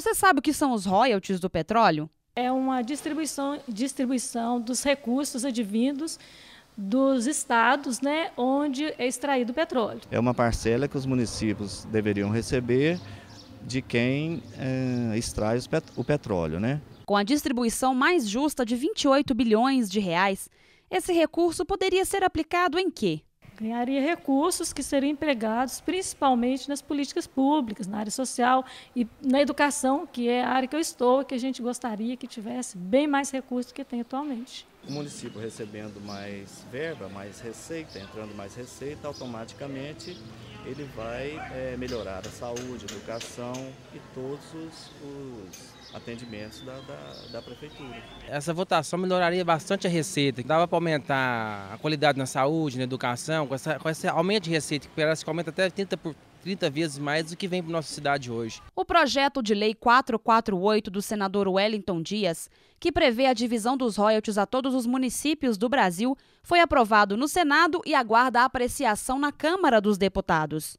Você sabe o que são os royalties do petróleo? É uma distribuição, distribuição dos recursos advindos dos estados né, onde é extraído o petróleo. É uma parcela que os municípios deveriam receber de quem é, extrai o petróleo. Né? Com a distribuição mais justa de 28 bilhões de reais, esse recurso poderia ser aplicado em quê? ganharia recursos que seriam empregados principalmente nas políticas públicas, na área social e na educação, que é a área que eu estou, que a gente gostaria que tivesse bem mais recursos do que tem atualmente. O município recebendo mais verba, mais receita, entrando mais receita, automaticamente ele vai é, melhorar a saúde, a educação e todos os, os atendimentos da, da, da, prefeitura. Essa votação melhoraria bastante a receita, dava para aumentar a qualidade na saúde, na educação, com, essa, com esse aumento de receita, que parece que aumenta até 30%. Por... 30 vezes mais do que vem para nossa cidade hoje. O projeto de lei 448 do senador Wellington Dias, que prevê a divisão dos royalties a todos os municípios do Brasil, foi aprovado no Senado e aguarda apreciação na Câmara dos Deputados.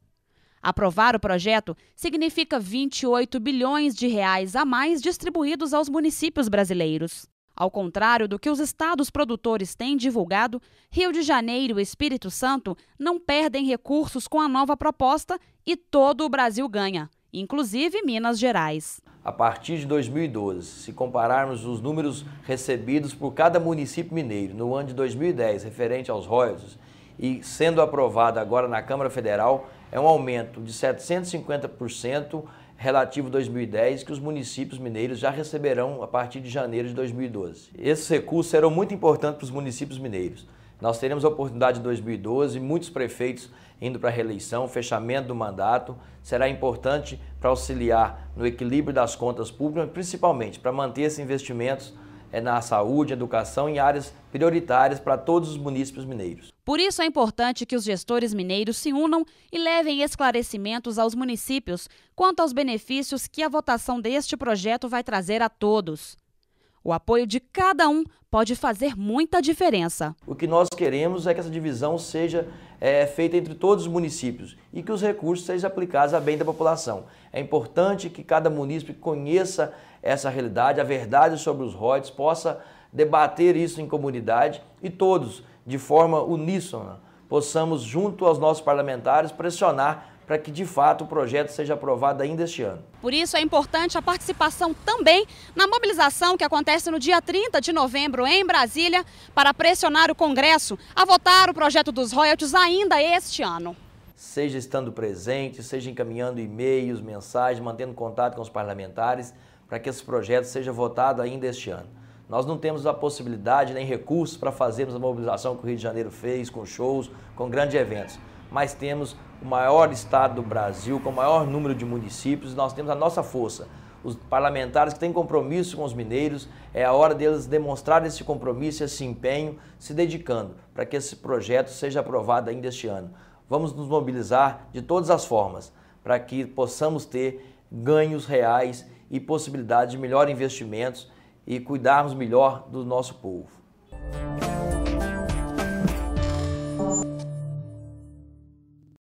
Aprovar o projeto significa 28 bilhões de reais a mais distribuídos aos municípios brasileiros. Ao contrário do que os estados produtores têm divulgado, Rio de Janeiro e Espírito Santo não perdem recursos com a nova proposta e todo o Brasil ganha, inclusive Minas Gerais. A partir de 2012, se compararmos os números recebidos por cada município mineiro no ano de 2010 referente aos royalties e sendo aprovado agora na Câmara Federal, é um aumento de 750% relativo 2010 que os municípios mineiros já receberão a partir de janeiro de 2012. Esses recursos serão muito importantes para os municípios mineiros. Nós teremos a oportunidade em 2012, muitos prefeitos indo para a reeleição, fechamento do mandato, será importante para auxiliar no equilíbrio das contas públicas, principalmente para manter esses investimentos é na saúde, educação e áreas prioritárias para todos os municípios mineiros. Por isso é importante que os gestores mineiros se unam e levem esclarecimentos aos municípios quanto aos benefícios que a votação deste projeto vai trazer a todos. O apoio de cada um pode fazer muita diferença. O que nós queremos é que essa divisão seja é, feita entre todos os municípios e que os recursos sejam aplicados a bem da população. É importante que cada município conheça essa realidade, a verdade sobre os royalties, possa debater isso em comunidade e todos, de forma uníssona, possamos, junto aos nossos parlamentares, pressionar para que de fato o projeto seja aprovado ainda este ano. Por isso é importante a participação também na mobilização que acontece no dia 30 de novembro em Brasília para pressionar o Congresso a votar o projeto dos royalties ainda este ano. Seja estando presente, seja encaminhando e-mails, mensagens, mantendo contato com os parlamentares para que esse projeto seja votado ainda este ano. Nós não temos a possibilidade nem recursos para fazermos a mobilização que o Rio de Janeiro fez, com shows, com grandes eventos mas temos o maior estado do Brasil, com o maior número de municípios, nós temos a nossa força. Os parlamentares que têm compromisso com os mineiros, é a hora deles demonstrarem esse compromisso, esse empenho, se dedicando para que esse projeto seja aprovado ainda este ano. Vamos nos mobilizar de todas as formas para que possamos ter ganhos reais e possibilidade de melhor investimentos e cuidarmos melhor do nosso povo.